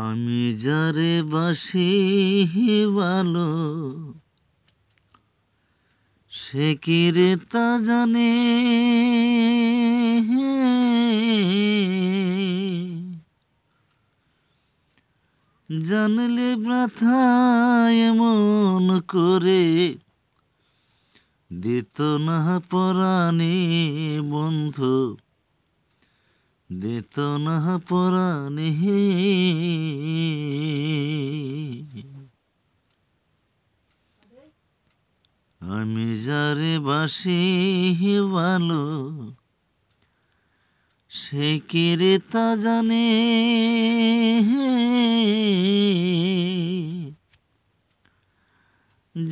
আমি যারে বাসি ভালো সে কি রে তা জানে জানলে ব্যথা এমন করে দিত না পরাণী বন্ধু দিত না পরাণে আমি যারে বাসি ভালো সে কিরে তা জানে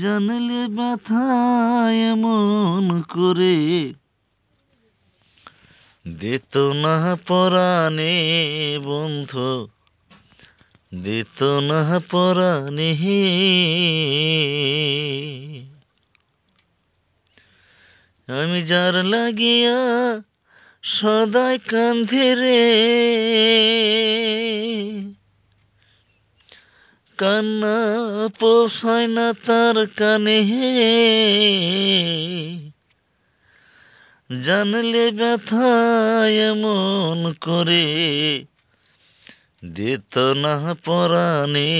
জানলে ব্যথা এমন করে দিত না পরাণে বন্ধু দিত না পরাণে আমি যার লাগিয়া সদায় কান্ধে রে কান্না পোষায় না তার কানে জানলে ব্যথায় এমন করে দিত না পরাণে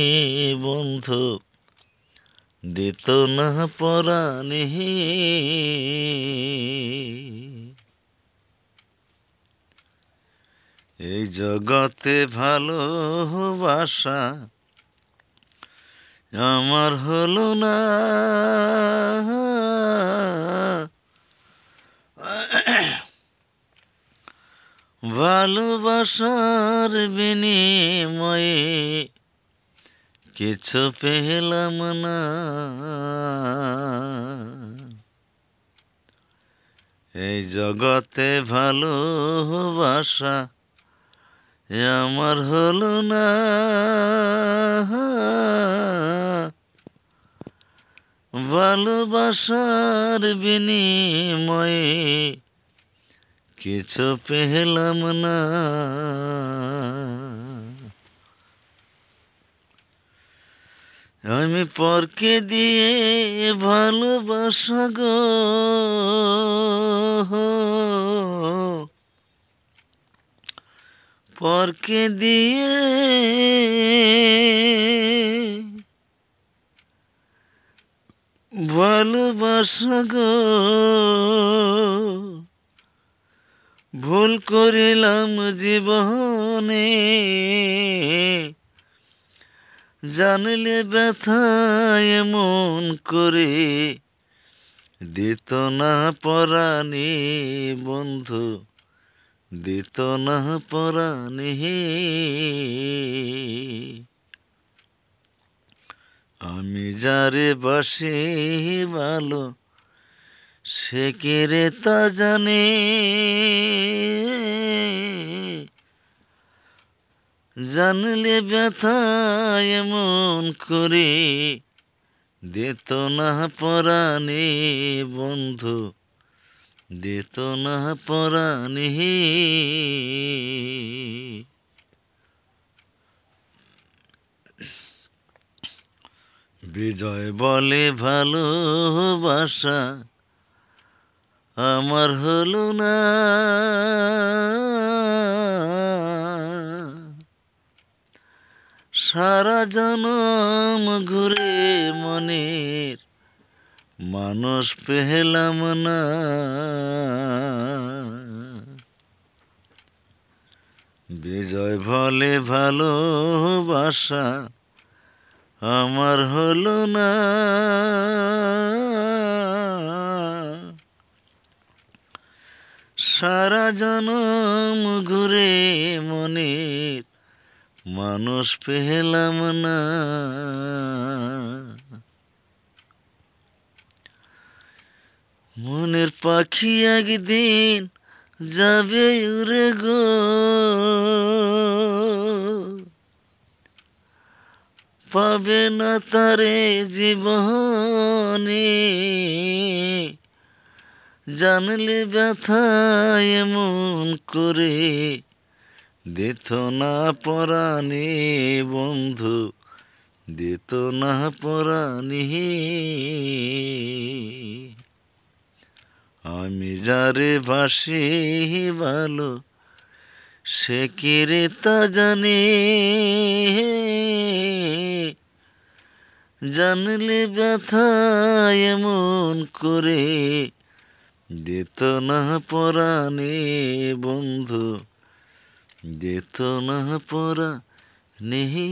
বন্ধু দিত না পরাণে এই জগতে ভালোবাসা আমার হলো না ভালোবাসার বিনিময়ে কিছু পেলাম না এই জগতে ভালোবাসা আমার হলো না ভালোবাসার বিনিময়ে কিছু পেলাম না আমি পরকে দিয়ে ভালোবাসা গো পরকে দিয়ে ভালোবাসা গো ভুল করিলাম জীবনে জানলে ব্যথায় মন করে দিত না পরাণে বন্ধু দিত না পরাণে আমি যারে বাসে ভালো সে কে রে তা জানে জানলে ব্যথা এমন করে দেত না পরাণে বন্ধু দেত না পরাণে বিজয় বলে ভালোবাসা আমার হলো না সারা জনম ঘুরে মনের মানুষ পেহেলাম না বিজয় বলে ভালোবাসা আমার হলো না সারা জনম ঘুরে মনের মানুষ পেলাম না মনের পাখি একদিন যাবে উড়ে গো পাবে না তারে জীবনে জানলে ব্যথা এমন করে দিত না পরাণে বন্ধু দিত না পরাণে আমি যারে ভাসে ভালো সে কেরে তা জানে জানলে ব্যথা এমন করে যেত না পরাণে বন্ধু যেত না পরা নেহি